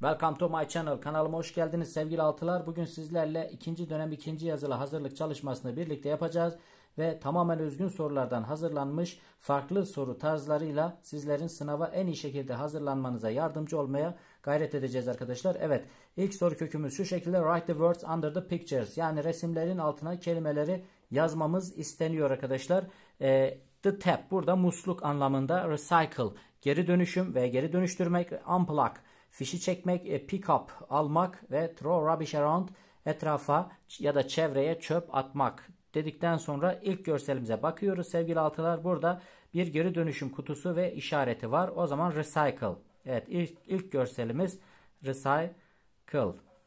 Welcome to my channel. Kanalıma hoş geldiniz sevgili altılar. Bugün sizlerle ikinci dönem ikinci yazılı hazırlık çalışmasını birlikte yapacağız. Ve tamamen özgün sorulardan hazırlanmış farklı soru tarzlarıyla sizlerin sınava en iyi şekilde hazırlanmanıza yardımcı olmaya gayret edeceğiz arkadaşlar. Evet ilk soru kökümüz şu şekilde write the words under the pictures. Yani resimlerin altına kelimeleri yazmamız isteniyor arkadaşlar. Ee, the tap burada musluk anlamında recycle geri dönüşüm ve geri dönüştürmek unplug fişi çekmek, e, pick up almak ve throw rubbish around etrafa ya da çevreye çöp atmak dedikten sonra ilk görselimize bakıyoruz sevgili altılar. Burada bir geri dönüşüm kutusu ve işareti var. O zaman recycle. Evet ilk, ilk görselimiz recycle.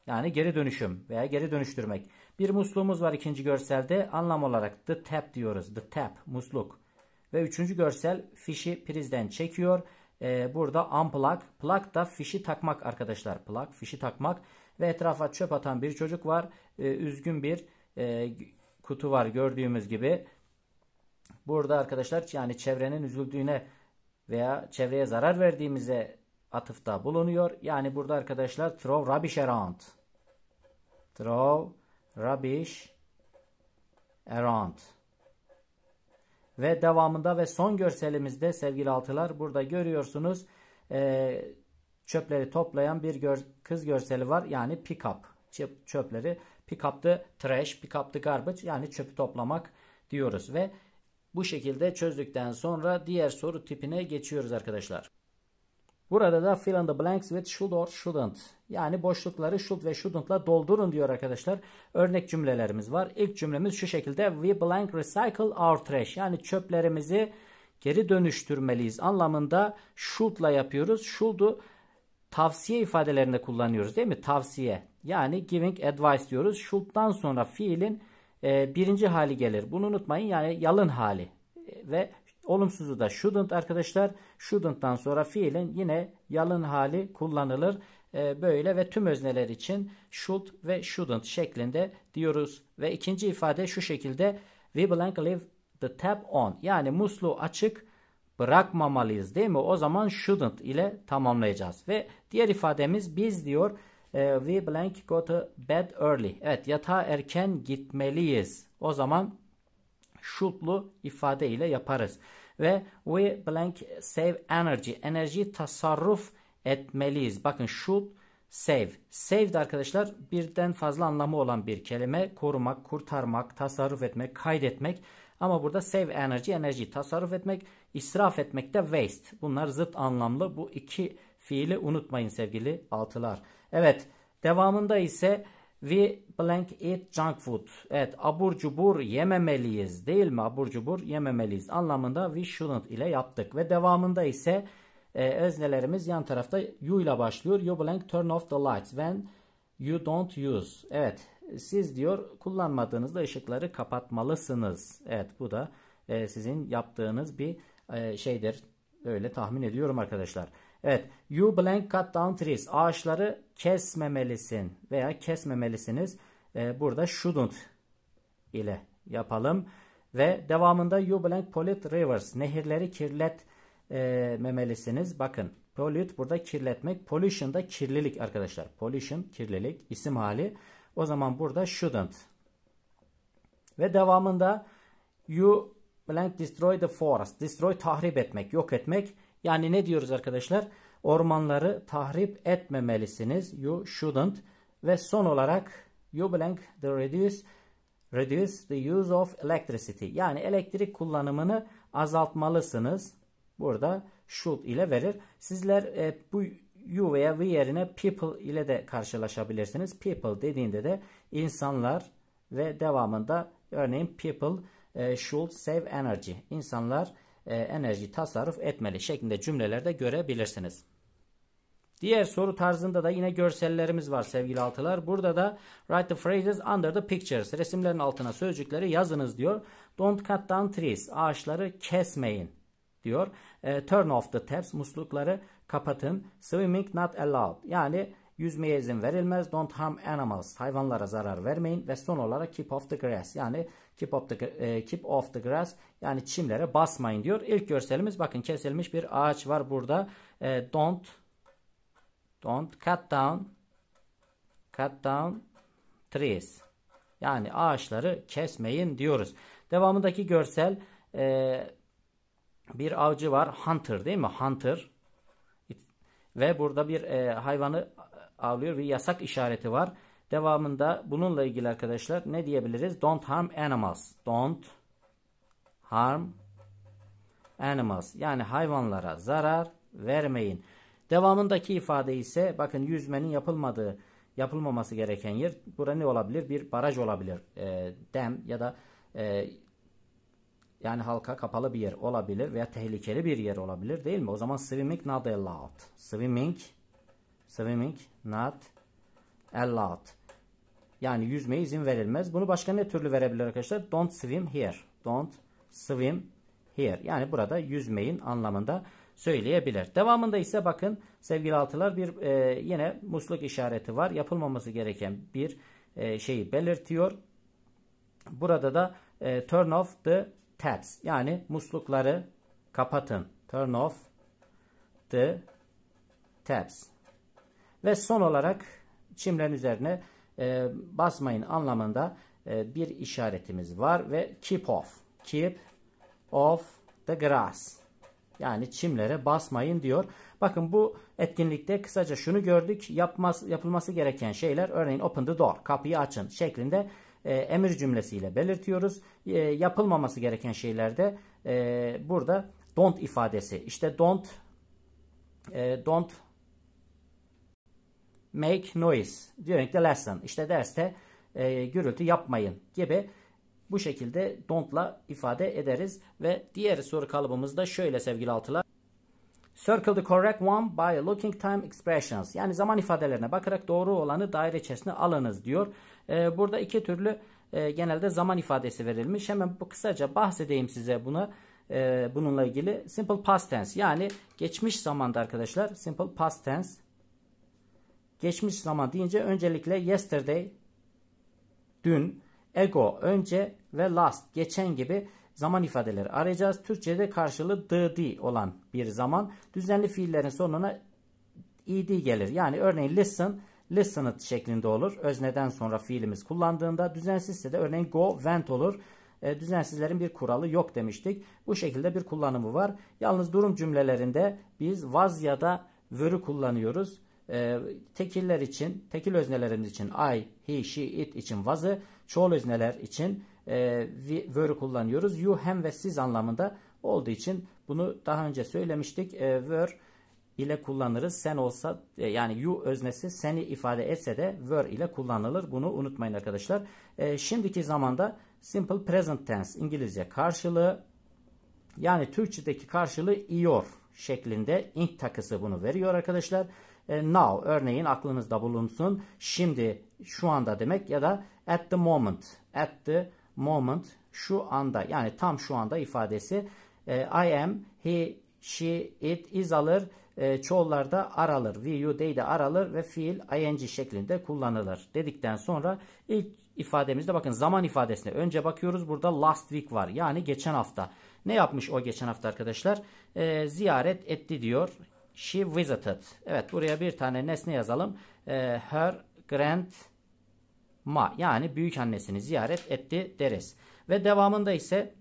Yani geri dönüşüm veya geri dönüştürmek. Bir musluğumuz var ikinci görselde. Anlam olarak the tap diyoruz. The tap musluk. Ve üçüncü görsel fişi prizden çekiyor. E, burada unplug. Plug da fişi takmak arkadaşlar. Plug fişi takmak. Ve etrafa çöp atan bir çocuk var. E, üzgün bir e, kutu var gördüğümüz gibi. Burada arkadaşlar yani çevrenin üzüldüğüne veya çevreye zarar verdiğimize atıfta bulunuyor. Yani burada arkadaşlar throw rubbish around. Throw rubbish around. Ve devamında ve son görselimizde sevgili altılar burada görüyorsunuz e, çöpleri toplayan bir kız görseli var. Yani pick up çöp, çöpleri. Pick up the trash, pick up the garbage yani çöpü toplamak diyoruz. Ve bu şekilde çözdükten sonra diğer soru tipine geçiyoruz arkadaşlar. Burada da fill in the blanks with should or shouldn't. Yani boşlukları should ve shouldn'tla doldurun diyor arkadaşlar. Örnek cümlelerimiz var. İlk cümlemiz şu şekilde. We blank recycle our trash. Yani çöplerimizi geri dönüştürmeliyiz anlamında should'la yapıyoruz. Should'u tavsiye ifadelerinde kullanıyoruz değil mi? Tavsiye. Yani giving advice diyoruz. Should'dan sonra fiilin e, birinci hali gelir. Bunu unutmayın yani yalın hali ve Olumsuzu da shouldn't arkadaşlar. Shouldn't'tan sonra fiilin yine yalın hali kullanılır. E, böyle ve tüm özneler için should ve shouldn't şeklinde diyoruz. Ve ikinci ifade şu şekilde. We blank leave the tap on. Yani musluğu açık bırakmamalıyız değil mi? O zaman shouldn't ile tamamlayacağız. Ve diğer ifademiz biz diyor e, we blank go to bed early. Evet yatağa erken gitmeliyiz. O zaman should'lu ifade ile yaparız ve we blank save energy. Enerjiyi tasarruf etmeliyiz. Bakın should save. Save de arkadaşlar birden fazla anlamı olan bir kelime. Korumak, kurtarmak, tasarruf etmek, kaydetmek. Ama burada save energy, enerjiyi tasarruf etmek, israf etmek de waste. Bunlar zıt anlamlı. Bu iki fiili unutmayın sevgili altılar. Evet devamında ise We blank eat junk food. Evet abur cubur yememeliyiz değil mi? Abur cubur yememeliyiz anlamında we shouldn't ile yaptık. Ve devamında ise e, öznelerimiz yan tarafta you ile başlıyor. You blank turn off the lights when you don't use. Evet siz diyor kullanmadığınızda ışıkları kapatmalısınız. Evet bu da e, sizin yaptığınız bir e, şeydir. Öyle tahmin ediyorum arkadaşlar. Evet. You blank cut down trees. Ağaçları kesmemelisin veya kesmemelisiniz. Ee, burada shouldn't ile yapalım. Ve devamında you blank pollute rivers. Nehirleri kirletmemelisiniz. Bakın pollute burada kirletmek. Pollution da kirlilik arkadaşlar. Pollution kirlilik isim hali. O zaman burada shouldn't. Ve devamında you blank destroy the forest. Destroy tahrip etmek, yok etmek. Yani ne diyoruz arkadaşlar? Ormanları tahrip etmemelisiniz. You shouldn't. Ve son olarak you blank the reduce reduce the use of electricity. Yani elektrik kullanımını azaltmalısınız. Burada should ile verir. Sizler e, bu you veya we yerine people ile de karşılaşabilirsiniz. People dediğinde de insanlar ve devamında örneğin people e, should save energy. İnsanlar e, enerji tasarruf etmeli şeklinde cümlelerde görebilirsiniz. Diğer soru tarzında da yine görsellerimiz var sevgili altılar. Burada da write the phrases under the pictures. Resimlerin altına sözcükleri yazınız diyor. Don't cut down trees. Ağaçları kesmeyin diyor. E, turn off the taps. Muslukları kapatın. Swimming not allowed. Yani yüzmeye izin verilmez. Don't harm animals. Hayvanlara zarar vermeyin. Ve son olarak keep off the grass. Yani Keep, off the, e, keep off the grass yani çimlere basmayın diyor. İlk görselimiz bakın kesilmiş bir ağaç var burada. E, don't don't cut down cut down trees. Yani ağaçları kesmeyin diyoruz. Devamındaki görsel e, bir avcı var. Hunter değil mi? Hunter. Ve burada bir e, hayvanı avlıyor ve yasak işareti var. Devamında bununla ilgili arkadaşlar ne diyebiliriz? Don't harm animals. Don't harm animals. Yani hayvanlara zarar vermeyin. Devamındaki ifade ise bakın yüzmenin yapılmadığı, yapılmaması gereken yer. Burada ne olabilir? Bir baraj olabilir. E, ee, dem ya da e, yani halka kapalı bir yer olabilir veya tehlikeli bir yer olabilir değil mi? O zaman swimming not allowed. Swimming swimming not allowed. Yani yüzmeye izin verilmez. Bunu başka ne türlü verebilir arkadaşlar? Don't swim here. Don't swim here. Yani burada yüzmeyin anlamında söyleyebilir. Devamında ise bakın sevgili altılar bir e, yine musluk işareti var. Yapılmaması gereken bir e, şeyi belirtiyor. Burada da e, turn off the taps. Yani muslukları kapatın. Turn off the taps. Ve son olarak çimlerin üzerine e, basmayın anlamında e, bir işaretimiz var ve keep off. Keep off the grass. Yani çimlere basmayın diyor. Bakın bu etkinlikte kısaca şunu gördük. Yapmaz, yapılması gereken şeyler örneğin open the door kapıyı açın şeklinde e, emir cümlesiyle belirtiyoruz. E, yapılmaması gereken şeylerde e, burada don't ifadesi. İşte don't e, don't make noise during the lesson. İşte derste e, gürültü yapmayın gibi bu şekilde don't'la ifade ederiz. Ve diğer soru kalıbımız da şöyle sevgili altılar. Circle the correct one by looking time expressions. Yani zaman ifadelerine bakarak doğru olanı daire içerisine alınız diyor. Ee, burada iki türlü e, genelde zaman ifadesi verilmiş. Hemen bu kısaca bahsedeyim size buna. E, bununla ilgili simple past tense yani geçmiş zamanda arkadaşlar simple past tense Geçmiş zaman deyince öncelikle yesterday, dün, ego, önce ve last, geçen gibi zaman ifadeleri arayacağız. Türkçe'de karşılığı dd olan bir zaman düzenli fiillerin sonuna id gelir. Yani örneğin listen, listened şeklinde olur. Özneden sonra fiilimiz kullandığında düzensizse de örneğin go, went olur. E, düzensizlerin bir kuralı yok demiştik. Bu şekilde bir kullanımı var. Yalnız durum cümlelerinde biz was ya da vere'ü kullanıyoruz. Ee, tekiller için, tekil öznelerimiz için I, he, she, it için vazı, çoğul özneler için e, ver'ü kullanıyoruz. You, hem ve siz anlamında olduğu için bunu daha önce söylemiştik. E, ver ile kullanırız. Sen olsa e, yani you öznesi seni ifade etse de were ile kullanılır. Bunu unutmayın arkadaşlar. E, şimdiki zamanda simple present tense İngilizce karşılığı yani Türkçedeki karşılığı iyor şeklinde ink takısı bunu veriyor arkadaşlar. E, now örneğin aklınızda bulunsun. Şimdi şu anda demek ya da at the moment. At the moment şu anda yani tam şu anda ifadesi. E, I am, he, she, it, is alır. E, çoğullarda aralır. We, you, they de aralır ve fiil ing şeklinde kullanılır. Dedikten sonra ilk ifademizde bakın zaman ifadesine önce bakıyoruz. Burada last week var. Yani geçen hafta. Ne yapmış o geçen hafta arkadaşlar? E, ziyaret etti diyor. She visited. Evet buraya bir tane nesne yazalım. Ee, her grandma, yani büyük annesini ziyaret etti deriz. Ve devamında ise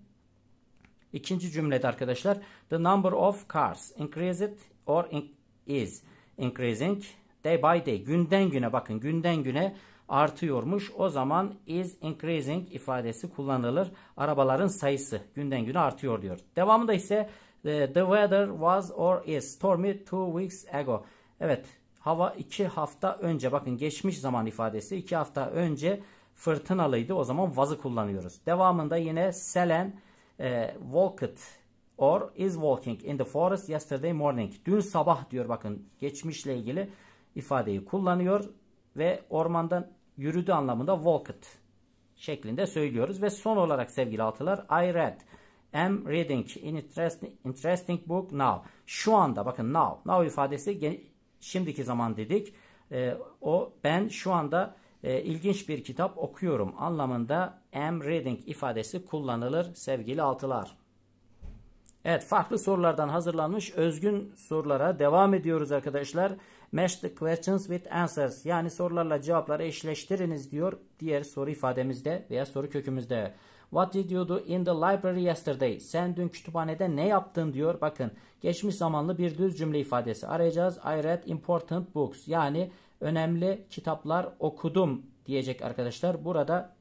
ikinci cümlede arkadaşlar the number of cars increased or in is increasing day by day günden güne bakın günden güne artıyormuş. O zaman is increasing ifadesi kullanılır. Arabaların sayısı günden güne artıyor diyor. Devamında ise The, weather was or is stormy two weeks ago. Evet hava iki hafta önce bakın geçmiş zaman ifadesi iki hafta önce fırtınalıydı. O zaman wası kullanıyoruz. Devamında yine Selen e, walked or is walking in the forest yesterday morning. Dün sabah diyor bakın geçmişle ilgili ifadeyi kullanıyor ve ormandan yürüdü anlamında walked şeklinde söylüyoruz. Ve son olarak sevgili altılar I read am reading interesting, interesting book now. Şu anda bakın now. Now ifadesi şimdiki zaman dedik. E, o ben şu anda e, ilginç bir kitap okuyorum anlamında am reading ifadesi kullanılır sevgili altılar. Evet farklı sorulardan hazırlanmış özgün sorulara devam ediyoruz arkadaşlar. Match the questions with answers yani sorularla cevapları eşleştiriniz diyor diğer soru ifademizde veya soru kökümüzde. What did you do in the library yesterday? Sen dün kütüphanede ne yaptın diyor. Bakın geçmiş zamanlı bir düz cümle ifadesi arayacağız. I read important books. Yani önemli kitaplar okudum diyecek arkadaşlar. Burada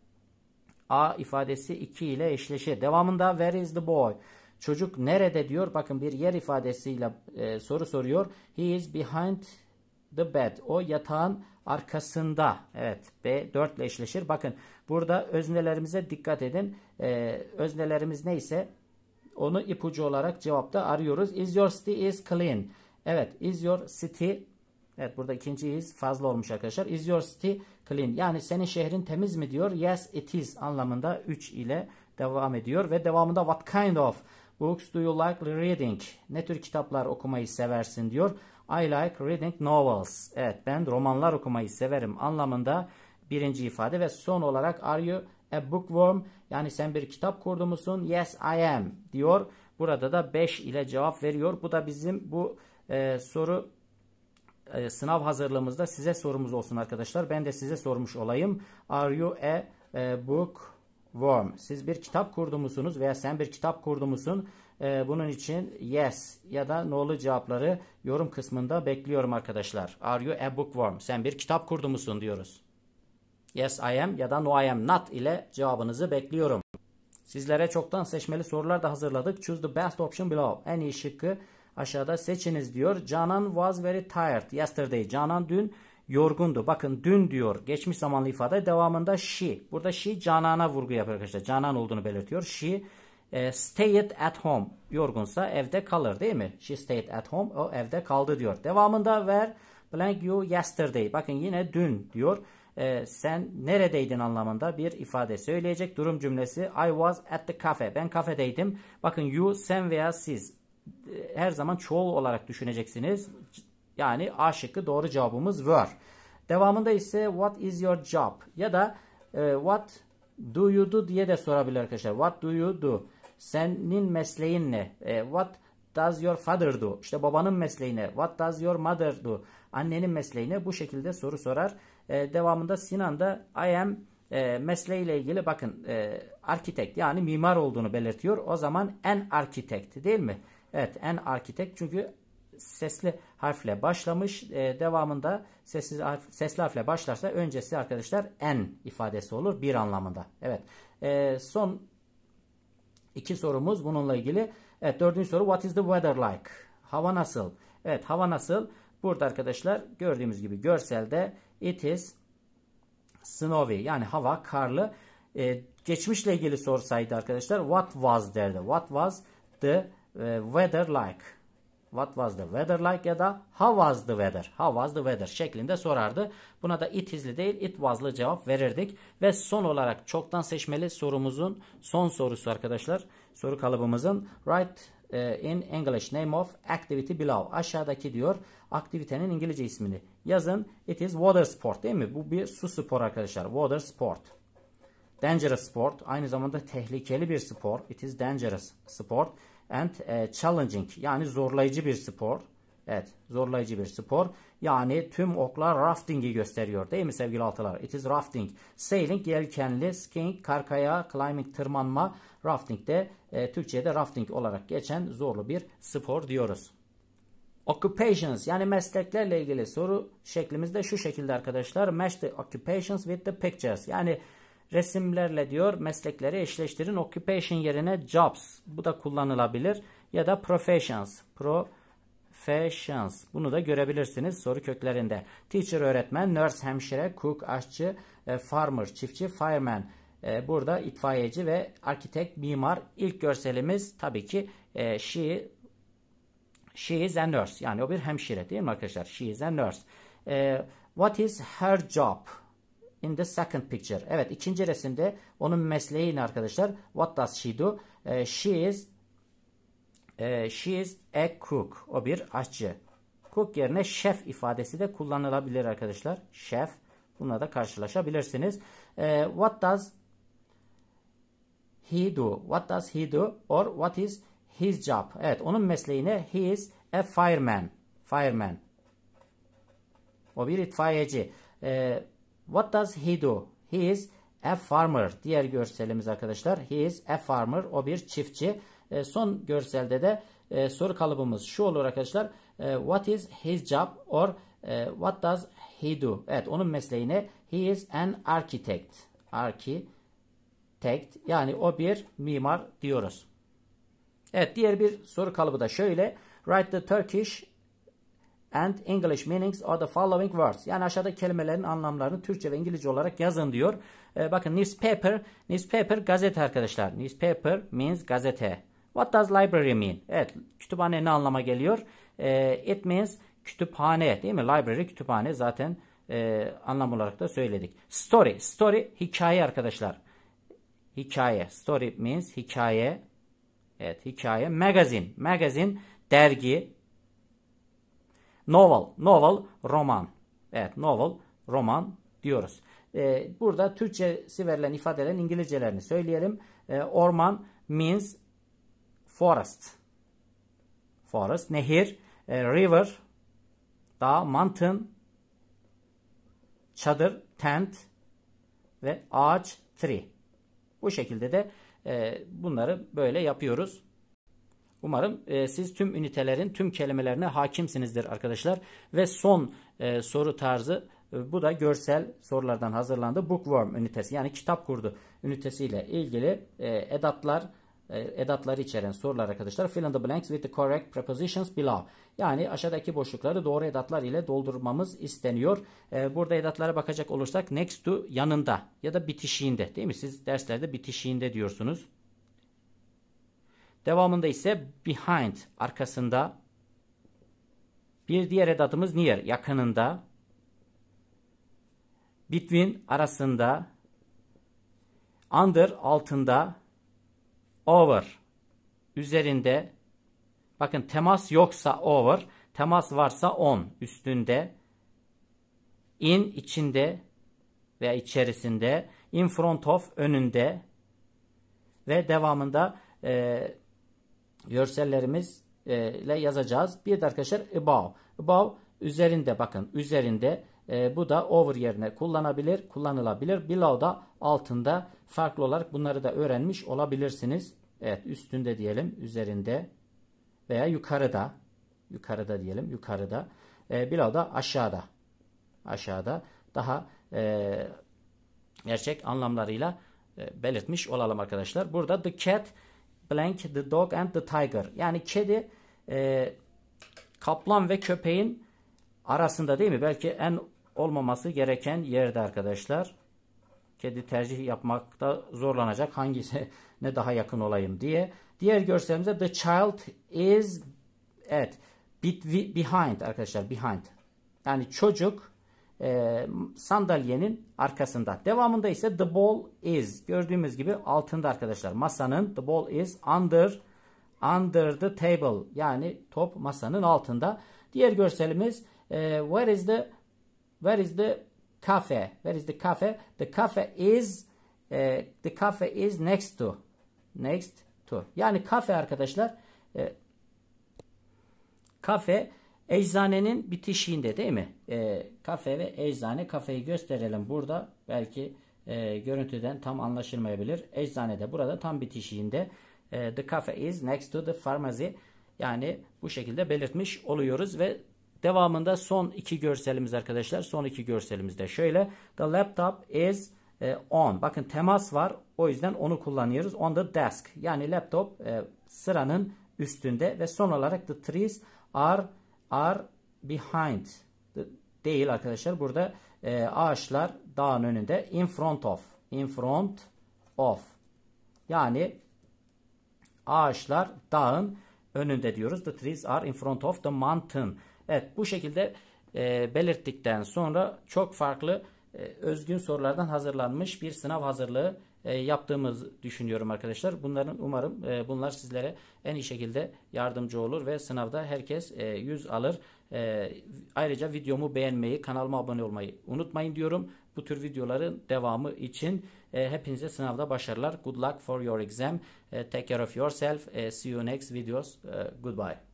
A ifadesi 2 ile eşleşir. Devamında where is the boy? Çocuk nerede diyor. Bakın bir yer ifadesiyle e, soru soruyor. He is behind the bed. O yatağın arkasında. Evet B 4 ile eşleşir. Bakın Burada öznelerimize dikkat edin. Ee, öznelerimiz neyse onu ipucu olarak cevapta arıyoruz. Is your city is clean? Evet. Is your city Evet burada ikinci is fazla olmuş arkadaşlar. Is your city clean? Yani senin şehrin temiz mi diyor. Yes it is anlamında 3 ile devam ediyor. Ve devamında what kind of books do you like reading? Ne tür kitaplar okumayı seversin diyor. I like reading novels. Evet ben romanlar okumayı severim anlamında birinci ifade ve son olarak are you a bookworm yani sen bir kitap kurdu musun? Yes I am diyor. Burada da 5 ile cevap veriyor. Bu da bizim bu e, soru e, sınav hazırlığımızda size sorumuz olsun arkadaşlar. Ben de size sormuş olayım. Are you a e, bookworm? Siz bir kitap kurdu musunuz veya sen bir kitap kurdu musun? E, bunun için yes ya da no'lu cevapları yorum kısmında bekliyorum arkadaşlar. Are you a bookworm? Sen bir kitap kurdu musun diyoruz yes I am ya da no I am not ile cevabınızı bekliyorum. Sizlere çoktan seçmeli sorular da hazırladık. Choose the best option below. En iyi şıkkı aşağıda seçiniz diyor. Canan was very tired yesterday. Canan dün yorgundu. Bakın dün diyor geçmiş zamanlı ifade devamında she. Burada she Canan'a vurgu yapıyor arkadaşlar. Canan olduğunu belirtiyor. She e, stayed at home. Yorgunsa evde kalır değil mi? She stayed at home. O evde kaldı diyor. Devamında where blank you yesterday. Bakın yine dün diyor e, sen neredeydin anlamında bir ifade söyleyecek. Durum cümlesi I was at the cafe. Ben kafedeydim. Bakın you, sen veya siz e, her zaman çoğul olarak düşüneceksiniz. Yani A şıkkı doğru cevabımız were. Devamında ise what is your job ya da e, what do you do diye de sorabilir arkadaşlar. What do you do? Senin mesleğin ne? E, what does your father do? İşte babanın mesleğine. What does your mother do? Annenin mesleğine bu şekilde soru sorar. E, devamında Sinan da I am e, mesleğiyle ilgili bakın e, arkitekt yani mimar olduğunu belirtiyor. O zaman en arkitekt değil mi? Evet en arkitekt çünkü sesli harfle başlamış. E, devamında sessiz harf, sesli harfle başlarsa öncesi arkadaşlar en ifadesi olur bir anlamında. Evet. E, son iki sorumuz bununla ilgili. Evet dördüncü soru what is the weather like? Hava nasıl? Evet hava nasıl? Burada arkadaşlar gördüğümüz gibi görselde it is snowy yani hava karlı. Ee, geçmişle ilgili sorsaydı arkadaşlar what was derdi. What was the e, weather like? What was the weather like ya da how was the weather? How was the weather şeklinde sorardı. Buna da it is'li değil it was'lı cevap verirdik. Ve son olarak çoktan seçmeli sorumuzun son sorusu arkadaşlar soru kalıbımızın write e, in English name of activity below. Aşağıdaki diyor aktivitenin İngilizce ismini yazın. It is water sport değil mi? Bu bir su spor arkadaşlar. Water sport. Dangerous sport. Aynı zamanda tehlikeli bir spor. It is dangerous sport. And e, challenging yani zorlayıcı bir spor. Evet zorlayıcı bir spor. Yani tüm oklar rafting'i gösteriyor değil mi sevgili altılar? It is rafting. Sailing yelkenli, skiing karkaya, climbing tırmanma, rafting de e, Türkçe'de rafting olarak geçen zorlu bir spor diyoruz. Occupations yani mesleklerle ilgili soru şeklimiz de şu şekilde arkadaşlar. Match the occupations with the pictures. Yani resimlerle diyor meslekleri eşleştirin. Occupation yerine jobs. Bu da kullanılabilir. Ya da professions. Pro F şans. Bunu da görebilirsiniz soru köklerinde. Teacher öğretmen, nurse hemşire, cook aşçı, e, farmer çiftçi, fireman e, burada itfaiyeci ve architect mimar. İlk görselimiz tabii ki e, she she is a nurse. Yani o bir hemşire değil mi arkadaşlar? She is a nurse. what is her job? in the second picture. Evet ikinci resimde onun mesleği ne arkadaşlar? What does she do? she is ee, she is a cook. O bir aşçı. Cook yerine şef ifadesi de kullanılabilir arkadaşlar. Şef. Bununla da karşılaşabilirsiniz. Ee, what does he do? What does he do? Or what is his job? Evet onun mesleğine he is a fireman. Fireman. O bir itfaiyeci. Ee, what does he do? He is a farmer. Diğer görselimiz arkadaşlar. He is a farmer. O bir çiftçi. E, son görselde de e, soru kalıbımız şu olur arkadaşlar. E, what is his job or e, what does he do? Evet onun mesleği ne? He is an architect. Architect yani o bir mimar diyoruz. Evet diğer bir soru kalıbı da şöyle. Write the Turkish and English meanings of the following words. Yani aşağıdaki kelimelerin anlamlarını Türkçe ve İngilizce olarak yazın diyor. E, bakın newspaper, newspaper gazete arkadaşlar. Newspaper means gazete. What does library mean? Evet kütüphane ne anlama geliyor? E, it means kütüphane değil mi? Library kütüphane zaten e, anlam olarak da söyledik. Story. Story hikaye arkadaşlar. Hikaye. Story means hikaye. Evet hikaye. Magazine. Magazine dergi. Novel. Novel roman. Evet novel roman diyoruz. E, burada Türkçesi verilen ifadelerin İngilizcelerini söyleyelim. Ee, orman means Forest. Forest. Nehir. E, river. Dağ. Mountain. Çadır. Tent. Ve ağaç. Tree. Bu şekilde de e, bunları böyle yapıyoruz. Umarım e, siz tüm ünitelerin tüm kelimelerine hakimsinizdir arkadaşlar. Ve son soru tarzı bu da görsel sorulardan hazırlandı. Bookworm ünitesi yani kitap kurdu ünitesiyle ilgili e, edatlar e, edatları içeren sorular arkadaşlar. Fill in the blanks with the correct prepositions below. Yani aşağıdaki boşlukları doğru edatlar ile doldurmamız isteniyor. E, burada edatlara bakacak olursak next to yanında ya da bitişiğinde değil mi? Siz derslerde bitişiğinde diyorsunuz. Devamında ise behind arkasında. Bir diğer edatımız near yakınında. Between arasında. Under altında over üzerinde bakın temas yoksa over temas varsa on üstünde in içinde veya içerisinde in front of önünde ve devamında e, görsellerimiz e, ile yazacağız. Bir de arkadaşlar above. Above üzerinde bakın üzerinde e, bu da over yerine kullanabilir, kullanılabilir. Below da altında farklı olarak bunları da öğrenmiş olabilirsiniz. Evet üstünde diyelim, üzerinde veya yukarıda. Yukarıda diyelim, yukarıda. E, below da aşağıda. Aşağıda daha e, gerçek anlamlarıyla e, belirtmiş olalım arkadaşlar. Burada the cat, blank, the dog and the tiger. Yani kedi, e, kaplan ve köpeğin arasında değil mi? Belki en olmaması gereken yerde arkadaşlar. Kedi tercih yapmakta zorlanacak hangisi ne daha yakın olayım diye. Diğer görselimizde the child is at behind arkadaşlar behind. Yani çocuk e, sandalyenin arkasında. Devamında ise the ball is gördüğümüz gibi altında arkadaşlar. Masanın the ball is under under the table yani top masanın altında. Diğer görselimiz e, where is the Where is the cafe? Where is the cafe? The cafe is e, the cafe is next to. Next to. Yani kafe arkadaşlar e, eh, kafe eczanenin bitişiğinde değil mi? E, eh, kafe ve eczane. Kafeyi gösterelim burada. Belki e, görüntüden tam anlaşılmayabilir. Eczane de burada tam bitişiğinde. E, the cafe is next to the pharmacy. Yani bu şekilde belirtmiş oluyoruz ve Devamında son iki görselimiz arkadaşlar. Son iki görselimiz de şöyle. The laptop is e, on. Bakın temas var. O yüzden onu kullanıyoruz. On the desk. Yani laptop e, sıranın üstünde ve son olarak the trees are are behind. Değil arkadaşlar. Burada e, ağaçlar dağın önünde. In front of. In front of. Yani ağaçlar dağın önünde diyoruz. The trees are in front of the mountain. Evet bu şekilde e, belirttikten sonra çok farklı e, özgün sorulardan hazırlanmış bir sınav hazırlığı e, yaptığımız düşünüyorum arkadaşlar. Bunların umarım e, bunlar sizlere en iyi şekilde yardımcı olur ve sınavda herkes e, 100 alır. E, ayrıca videomu beğenmeyi, kanalıma abone olmayı unutmayın diyorum. Bu tür videoların devamı için e, hepinize sınavda başarılar. Good luck for your exam. E, take care of yourself. E, see you next videos. E, goodbye.